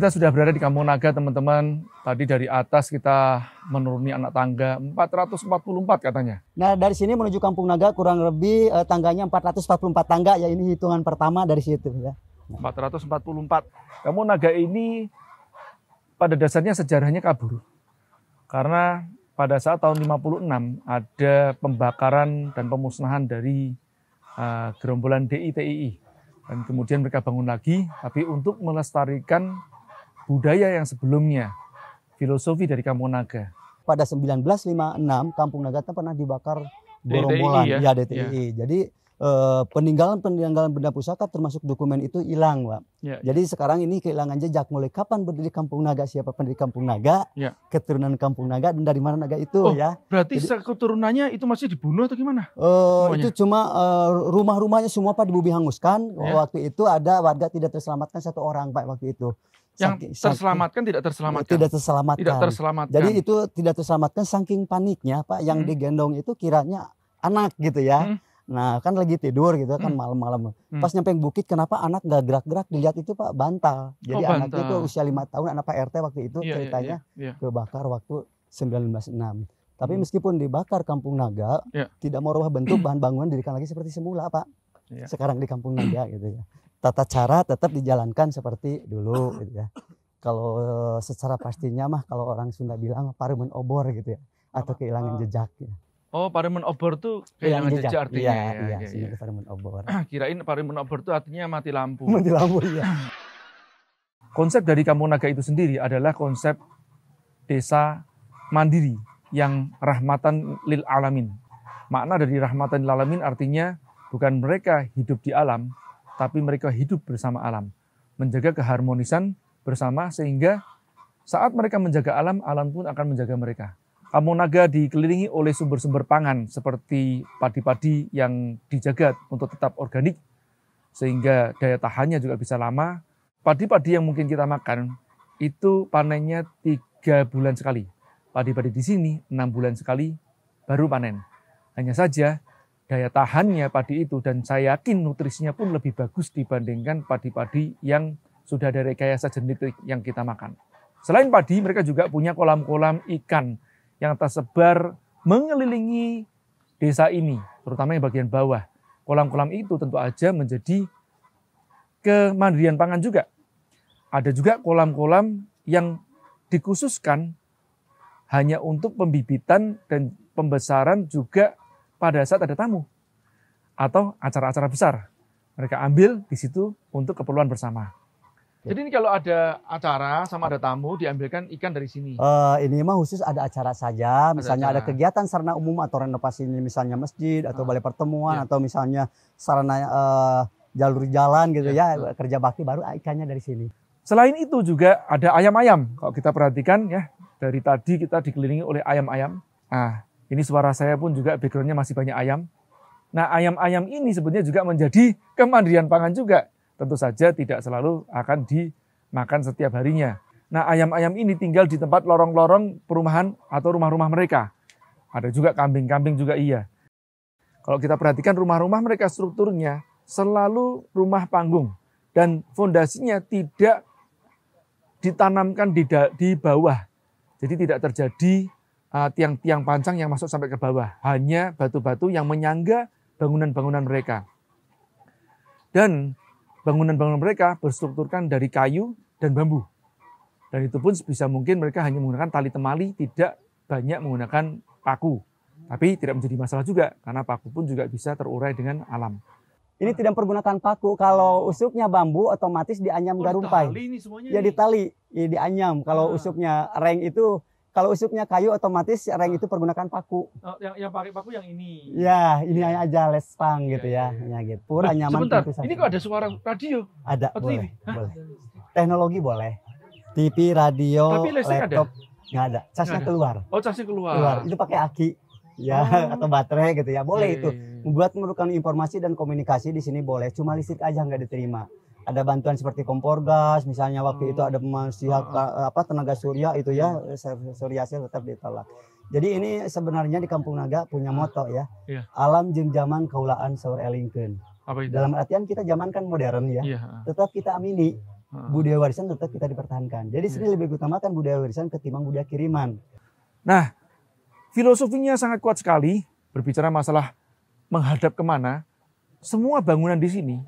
Kita sudah berada di Kampung Naga, teman-teman. Tadi dari atas kita menuruni anak tangga 444 katanya. Nah, dari sini menuju Kampung Naga kurang lebih eh, tangganya 444 tangga ya ini hitungan pertama dari situ ya. 444. Kampung Naga ini pada dasarnya sejarahnya kabur. Karena pada saat tahun 56 ada pembakaran dan pemusnahan dari uh, gerombolan DITII dan kemudian mereka bangun lagi tapi untuk melestarikan budaya yang sebelumnya. Filosofi dari Kampung Naga. Pada 1956 Kampung Naga itu pernah dibakar gerombolan DTI, ya? ya DTI. Ya. Jadi eh, peninggalan-peninggalan benda pusaka termasuk dokumen itu hilang, Pak. Ya, Jadi sekarang ini kehilangan jejak mulai kapan berdiri Kampung Naga, siapa pendiri Kampung Naga, ya. keturunan Kampung Naga dan dari mana Naga itu oh, ya. Berarti Jadi, keturunannya itu masih dibunuh atau gimana? Uh, itu cuma uh, rumah-rumahnya semua Pak dibubi hanguskan. Ya. Waktu itu ada warga tidak terselamatkan satu orang Pak waktu itu yang saking, terselamatkan saking, tidak terselamatkan. Tidak terselamatkan. Tidak terselamatkan. Jadi itu tidak terselamatkan saking paniknya Pak yang hmm. digendong itu kiranya anak gitu ya. Hmm. Nah kan lagi tidur gitu kan hmm. malam-malam. Hmm. Pas nyampe bukit kenapa anak nggak gerak-gerak dilihat itu Pak bantal. Jadi oh, anak itu usia lima tahun anak Pak RT waktu itu yeah, iya, ceritanya yeah, yeah, yeah. kebakar waktu 1906. Tapi hmm. meskipun dibakar Kampung Naga, yeah. tidak mau bentuk bahan bangunan dirikan lagi seperti semula Pak. Yeah. Sekarang di Kampung Naga gitu ya tata cara tetap dijalankan seperti dulu gitu ya. Kalau eh, secara pastinya mah kalau orang Sunda bilang paremen obor gitu ya atau kehilangan oh. jejak ya. Oh, paremen obor tuh kehilangan jejak, jejak artinya. Iya, ya, iya, iya, iya. obor. Kirain paremen obor tuh artinya mati lampu. Mati lampu iya. Konsep dari Kampung Naga itu sendiri adalah konsep desa mandiri yang rahmatan lil alamin. Makna dari rahmatan lil alamin artinya bukan mereka hidup di alam, tapi mereka hidup bersama alam, menjaga keharmonisan bersama sehingga saat mereka menjaga alam, alam pun akan menjaga mereka. Kampung Naga dikelilingi oleh sumber-sumber pangan seperti padi-padi yang dijaga untuk tetap organik sehingga daya tahannya juga bisa lama. Padi-padi yang mungkin kita makan itu panennya tiga bulan sekali. Padi-padi di sini enam bulan sekali baru panen. Hanya saja daya tahannya padi itu dan saya yakin nutrisinya pun lebih bagus dibandingkan padi-padi yang sudah ada rekayasa genetik yang kita makan. Selain padi, mereka juga punya kolam-kolam ikan yang tersebar mengelilingi desa ini, terutama yang bagian bawah. Kolam-kolam itu tentu aja menjadi kemandirian pangan juga. Ada juga kolam-kolam yang dikhususkan hanya untuk pembibitan dan pembesaran juga pada saat ada tamu atau acara-acara besar. Mereka ambil di situ untuk keperluan bersama. Ya. Jadi ini kalau ada acara sama ada tamu diambilkan ikan dari sini. Uh, ini mah khusus ada acara saja, misalnya ada, acara. ada kegiatan sarana umum atau renovasi ini misalnya masjid atau uh, balai pertemuan ya. atau misalnya sarana uh, jalur jalan gitu ya, ya. kerja bakti baru ah, ikannya dari sini. Selain itu juga ada ayam-ayam. Kalau kita perhatikan ya, dari tadi kita dikelilingi oleh ayam-ayam. Nah, ini suara saya pun juga backgroundnya masih banyak ayam. Nah ayam-ayam ini sebenarnya juga menjadi kemandirian pangan juga. Tentu saja tidak selalu akan dimakan setiap harinya. Nah ayam-ayam ini tinggal di tempat lorong-lorong perumahan atau rumah-rumah mereka. Ada juga kambing-kambing juga iya. Kalau kita perhatikan rumah-rumah mereka strukturnya selalu rumah panggung. Dan fondasinya tidak ditanamkan di, di bawah. Jadi tidak terjadi Ah, tiang-tiang pancang yang masuk sampai ke bawah. Hanya batu-batu yang menyangga bangunan-bangunan mereka. Dan bangunan-bangunan mereka berstrukturkan dari kayu dan bambu. Dan itu pun sebisa mungkin mereka hanya menggunakan tali temali, tidak banyak menggunakan paku. Tapi tidak menjadi masalah juga, karena paku pun juga bisa terurai dengan alam. Ini tidak mempergunakan paku. Kalau usuknya bambu otomatis dianyam oh, garumpai. Tali ini Ya di tali, ya dianyam. Kalau ah. usuknya reng itu kalau usuknya kayu otomatis reng itu ah. pergunakan paku. Oh, yang yang pakai paku yang ini. Ya, ini yeah. aja les pang gitu iya, ya. ya. ya. gitu. Pura nyaman Sebentar, ini kok ada suara radio? Ada, Atau boleh. boleh. Teknologi boleh. TV, radio, Tapi laptop. Nggak ada. Casnya keluar. Oh, casnya keluar. keluar. Itu pakai aki ya oh. atau baterai gitu ya boleh yeah, itu yeah, yeah. membuat memerlukan informasi dan komunikasi di sini boleh cuma listrik aja nggak diterima ada bantuan seperti kompor gas misalnya waktu hmm. itu ada hmm. manusia ah, ah. apa tenaga surya itu ya hmm. surya sih tetap ditolak jadi ini sebenarnya di Kampung Naga punya ah. moto ya. Yeah. Alam jeng zaman kaulaan saur Dalam artian kita zaman kan modern ya. Yeah. Iya, tetap kita amini budaya warisan tetap kita dipertahankan. Jadi yeah. Iya. lebih utamakan budaya warisan ketimbang budaya kiriman. Nah, filosofinya sangat kuat sekali berbicara masalah menghadap kemana. Semua bangunan di sini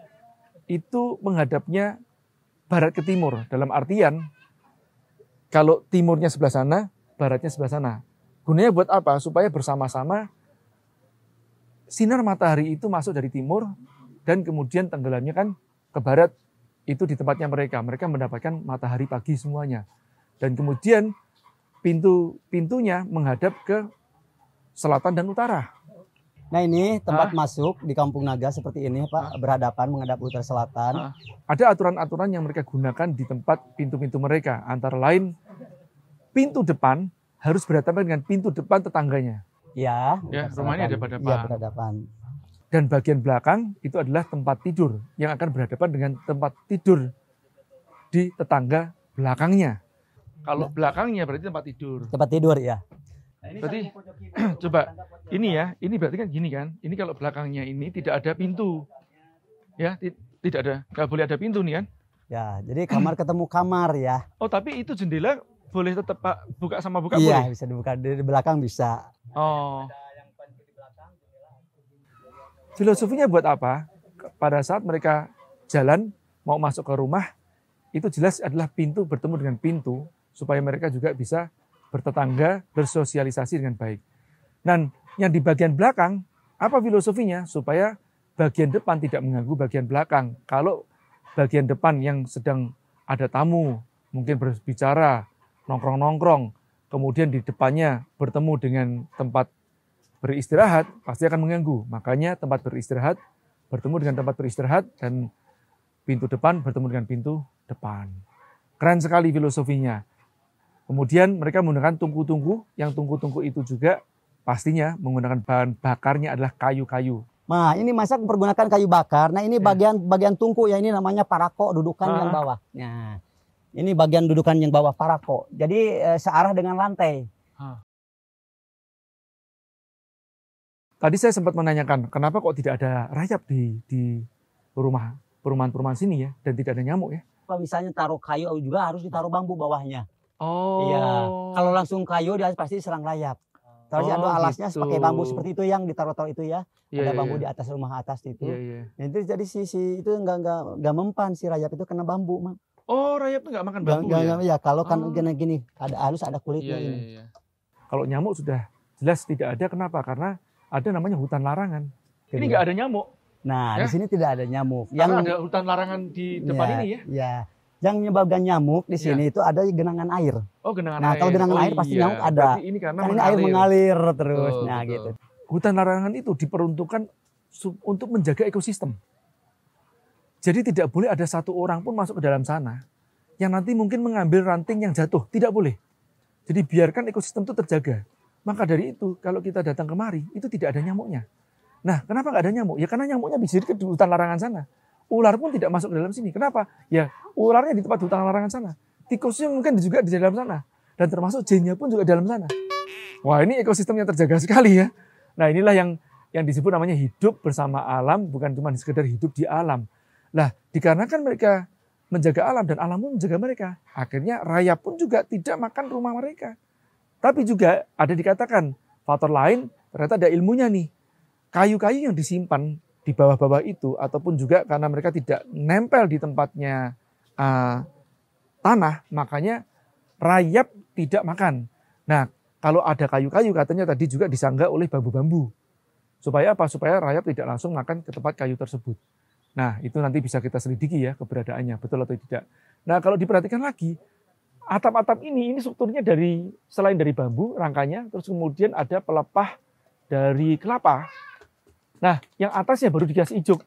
itu menghadapnya barat ke timur. Dalam artian, kalau timurnya sebelah sana, baratnya sebelah sana. Gunanya buat apa? Supaya bersama-sama sinar matahari itu masuk dari timur dan kemudian tenggelamnya kan ke barat itu di tempatnya mereka. Mereka mendapatkan matahari pagi semuanya. Dan kemudian pintu-pintunya menghadap ke selatan dan utara. Nah ini tempat Hah? masuk di Kampung Naga seperti ini Pak, Hah? berhadapan menghadap utara selatan. Hah? Ada aturan-aturan yang mereka gunakan di tempat pintu-pintu mereka, antara lain pintu depan harus berhadapan dengan pintu depan tetangganya. Iya, ya, ya rumahnya ada berhadapan. Ya, berhadapan. Dan bagian belakang itu adalah tempat tidur yang akan berhadapan dengan tempat tidur di tetangga belakangnya. Kalau nah. belakangnya berarti tempat tidur. Tempat tidur ya. Nah, berarti coba ini ya, ini berarti kan gini kan? Ini kalau belakangnya ini iya, tidak ada pintu, ya tidak ada, nggak boleh ada pintu nih kan? Ya, jadi kamar ketemu kamar ya. Oh tapi itu jendela boleh tetap pak buka sama buka iya, boleh? Iya bisa dibuka dari belakang bisa. Oh. Filosofinya buat apa? Pada saat mereka jalan mau masuk ke rumah itu jelas adalah pintu bertemu dengan pintu supaya mereka juga bisa bertetangga, bersosialisasi dengan baik. Dan yang di bagian belakang, apa filosofinya? Supaya bagian depan tidak mengganggu bagian belakang. Kalau bagian depan yang sedang ada tamu, mungkin berbicara, nongkrong-nongkrong, kemudian di depannya bertemu dengan tempat beristirahat, pasti akan mengganggu. Makanya tempat beristirahat bertemu dengan tempat beristirahat dan pintu depan bertemu dengan pintu depan. Keren sekali filosofinya. Kemudian mereka menggunakan tungku-tungku, yang tungku-tungku itu juga pastinya menggunakan bahan bakarnya adalah kayu-kayu. Nah, ini masak mempergunakan kayu bakar. Nah, ini iya. bagian ya. bagian tungku ya ini namanya parako dudukan ah. yang bawah. Nah, ini bagian dudukan yang bawah parako. Jadi eh, searah dengan lantai. Ah. Tadi saya sempat menanyakan, kenapa kok tidak ada rayap di di rumah perumahan-perumahan sini ya dan tidak ada nyamuk ya? Kalau misalnya taruh kayu juga harus ditaruh bambu bawahnya. Iya, oh. Iya. Kalau langsung kayu dia pasti serang layap. Terus oh, ada alasnya gitu. pakai bambu seperti itu yang ditaruh-taruh itu ya. Yeah, ada iya, bambu yeah. di atas rumah atas itu. Yeah, yeah. Jadi jadi si, si itu enggak enggak enggak mempan si rayap itu kena bambu, Mang. Oh, rayap enggak makan bambu gak, ya. ya kalau kan oh. gini gini ada halus ada kulitnya yeah, iya, ini. Yeah, yeah. Kalau nyamuk sudah jelas tidak ada kenapa? Karena ada namanya hutan larangan. Ini enggak ada nyamuk. Nah, ya? di sini tidak ada nyamuk. Karena yang ada hutan larangan di depan ya, ini ya. Ya yang menyebabkan nyamuk di iya. sini ya. itu ada genangan air. Oh, genangan nah, air. Nah, kalau genangan oh, air pasti iya. nyamuk ada. Berarti ini karena, karena mengalir. air mengalir terus. Oh, gitu. Hutan larangan itu diperuntukkan untuk menjaga ekosistem. Jadi tidak boleh ada satu orang pun masuk ke dalam sana yang nanti mungkin mengambil ranting yang jatuh. Tidak boleh. Jadi biarkan ekosistem itu terjaga. Maka dari itu kalau kita datang kemari itu tidak ada nyamuknya. Nah, kenapa nggak ada nyamuk? Ya karena nyamuknya bisa di hutan larangan sana ular pun tidak masuk ke dalam sini. Kenapa? Ya ularnya di tempat hutan larangan sana. Tikusnya mungkin juga di dalam sana. Dan termasuk jinnya pun juga di dalam sana. Wah ini ekosistem yang terjaga sekali ya. Nah inilah yang yang disebut namanya hidup bersama alam. Bukan cuma sekedar hidup di alam. Nah, dikarenakan mereka menjaga alam dan alam pun menjaga mereka. Akhirnya rayap pun juga tidak makan rumah mereka. Tapi juga ada dikatakan faktor lain ternyata ada ilmunya nih. Kayu-kayu yang disimpan di bawah-bawah itu ataupun juga karena mereka tidak nempel di tempatnya uh, tanah, makanya rayap tidak makan. Nah, kalau ada kayu-kayu katanya tadi juga disangga oleh bambu-bambu. Supaya apa? Supaya rayap tidak langsung makan ke tempat kayu tersebut. Nah, itu nanti bisa kita selidiki ya keberadaannya, betul atau tidak. Nah, kalau diperhatikan lagi, atap-atap ini ini strukturnya dari selain dari bambu rangkanya, terus kemudian ada pelepah dari kelapa Nah, yang atasnya baru dikasih ijuk.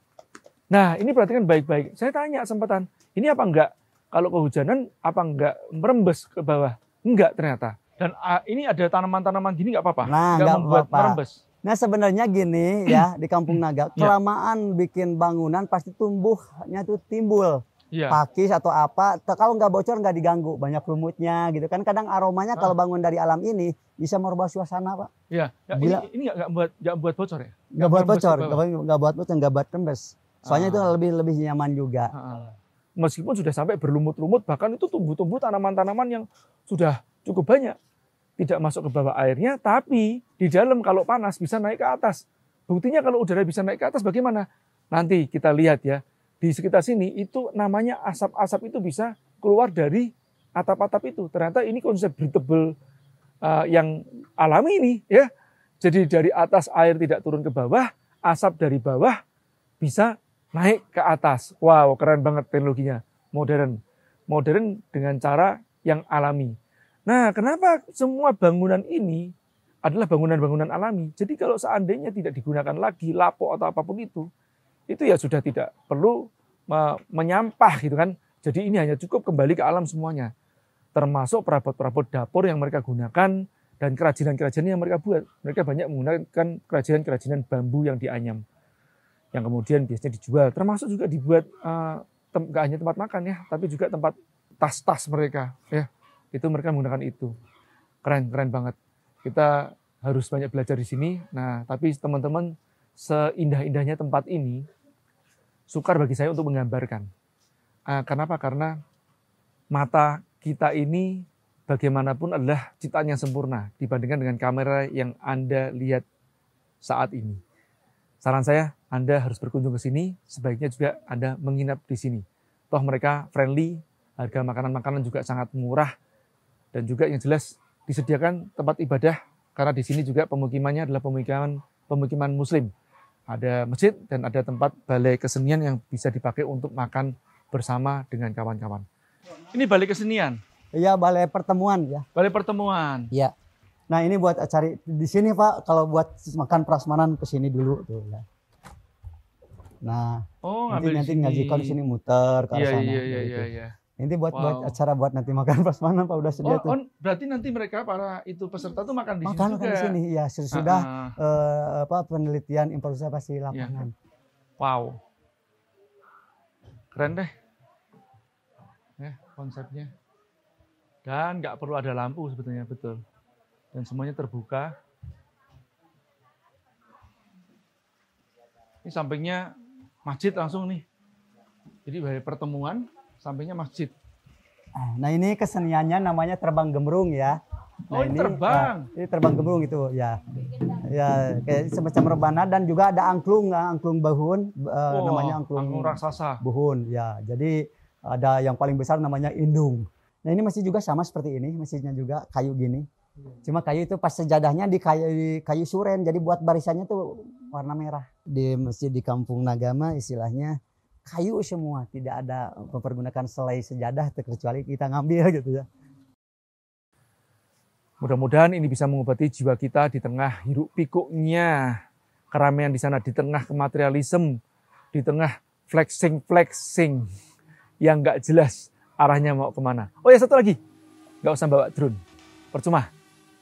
Nah, ini perhatikan baik-baik. Saya tanya sempatan, ini apa enggak? Kalau kehujanan, apa enggak merembes ke bawah? Enggak ternyata. Dan uh, ini ada tanaman-tanaman gini enggak apa-apa? Nah, enggak, enggak membuat merembes. Nah sebenarnya gini ya di Kampung Naga, ya. kelamaan bikin bangunan pasti tumbuhnya itu timbul yeah. pakis atau apa. Kalau nggak bocor nggak diganggu, banyak lumutnya gitu kan. Kadang aromanya ah. kalau bangun dari alam ini bisa merubah suasana pak. Iya. Yeah. Bila, ini, ini gak, gak buat gak buat bocor ya? Nggak buat bocor, nggak buat bocor, nggak buat rembes. Ah. Soalnya ah. itu lebih lebih nyaman juga. Ah. Meskipun sudah sampai berlumut-lumut, bahkan itu tumbuh-tumbuh tanaman-tanaman yang sudah cukup banyak tidak masuk ke bawah airnya, tapi di dalam kalau panas bisa naik ke atas. Buktinya kalau udara bisa naik ke atas bagaimana? Nanti kita lihat ya di sekitar sini itu namanya asap-asap itu bisa keluar dari atap-atap itu. Ternyata ini konsep breathable uh, yang alami ini ya. Jadi dari atas air tidak turun ke bawah, asap dari bawah bisa naik ke atas. Wow, keren banget teknologinya. Modern. Modern dengan cara yang alami. Nah, kenapa semua bangunan ini adalah bangunan-bangunan alami. Jadi kalau seandainya tidak digunakan lagi, lapo atau apapun itu, itu ya sudah tidak perlu me menyampah gitu kan. Jadi ini hanya cukup kembali ke alam semuanya. Termasuk perabot-perabot dapur yang mereka gunakan dan kerajinan-kerajinan yang mereka buat. Mereka banyak menggunakan kerajinan-kerajinan bambu yang dianyam. Yang kemudian biasanya dijual. Termasuk juga dibuat uh, hanya tempat makan ya, tapi juga tempat tas-tas mereka ya. Itu mereka menggunakan itu. Keren-keren banget. Kita harus banyak belajar di sini. Nah, tapi teman-teman seindah-indahnya tempat ini, sukar bagi saya untuk menggambarkan. Uh, kenapa? Karena mata kita ini bagaimanapun adalah ciptaan yang sempurna dibandingkan dengan kamera yang Anda lihat saat ini. Saran saya, Anda harus berkunjung ke sini, sebaiknya juga Anda menginap di sini. Toh mereka friendly, harga makanan-makanan juga sangat murah, dan juga yang jelas disediakan tempat ibadah karena di sini juga pemukimannya adalah pemukiman pemukiman muslim ada masjid dan ada tempat balai kesenian yang bisa dipakai untuk makan bersama dengan kawan-kawan. Ini balai kesenian? Iya, balai pertemuan ya. Balai pertemuan. Iya. Nah ini buat cari di sini Pak, kalau buat makan prasmanan ke sini dulu tuh ya. Nah, oh, nanti nanti ngaji kalau di sini muter ke arah iya, sana. Iya, iya, gitu. iya, iya. Ini buat wow. buat acara buat nanti makan pas mana Pak udah sedia oh, tuh. On, berarti nanti mereka para itu peserta tuh makan di makan, sini makan di sini. Ya, sudah uh, uh, apa penelitian improvisasi iya. lapangan. Ya. Wow. Keren deh. Ya, konsepnya. Dan nggak perlu ada lampu sebetulnya, betul. Dan semuanya terbuka. Ini sampingnya masjid langsung nih. Jadi pertemuan sampingnya masjid. Ah, nah ini keseniannya namanya terbang gemerung ya. Nah, oh ini terbang. Ya, ini terbang ah, gemerung itu ya. Ya kayak semacam rebana dan juga ada angklung, ah, angklung bahun eh, namanya angklung, angklung raksasa. Bahun ya. Jadi ada yang paling besar namanya indung. Nah ini masih juga sama seperti ini, masihnya juga kayu gini. Cuma kayu itu pas sejadahnya di kayu, di kayu suren, jadi buat barisannya tuh warna merah. Di masjid di Kampung Nagama istilahnya kayu semua, tidak ada mempergunakan selai sejadah terkecuali kita ngambil gitu ya. Mudah-mudahan ini bisa mengobati jiwa kita di tengah hiruk pikuknya keramaian di sana, di tengah kematerialisme, di tengah flexing-flexing yang nggak jelas arahnya mau kemana. Oh ya satu lagi, nggak usah bawa drone, percuma.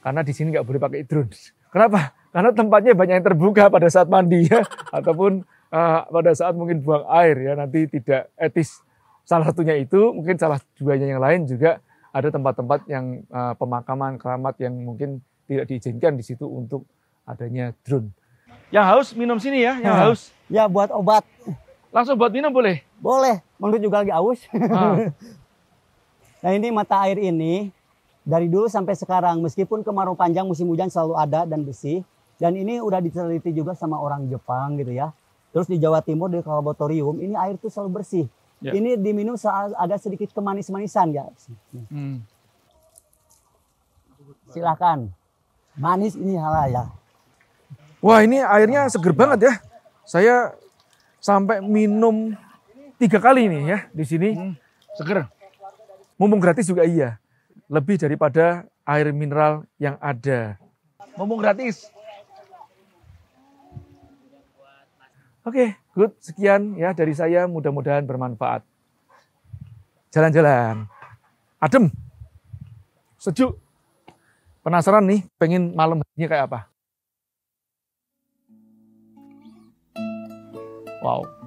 Karena di sini nggak boleh pakai drone. Kenapa? Karena tempatnya banyak yang terbuka pada saat mandi ya, ataupun uh, pada saat mungkin buang air ya nanti tidak etis. Salah satunya itu mungkin salah duanya yang lain juga ada tempat-tempat yang uh, pemakaman keramat yang mungkin tidak diizinkan di situ untuk adanya drone. Yang haus minum sini ya, yang ah. haus. Ya buat obat. Langsung buat minum boleh? Boleh, menurut juga lagi haus. nah ini mata air ini dari dulu sampai sekarang meskipun kemarau panjang musim hujan selalu ada dan bersih dan ini udah diteliti juga sama orang Jepang gitu ya Terus di Jawa Timur di laboratorium ini air itu selalu bersih. Ya. Ini diminum agak sedikit kemanis-manisan ya. Hmm. Silakan. Manis ini ya. Wah ini airnya seger banget ya. Saya sampai minum tiga kali ini ya di sini. Hmm. Seger. Mumpung gratis juga iya. Lebih daripada air mineral yang ada. Mumpung gratis. Oke, okay, good. Sekian ya dari saya. Mudah-mudahan bermanfaat. Jalan-jalan. Adem. Sejuk. Penasaran nih, pengen malam ini kayak apa? Wow.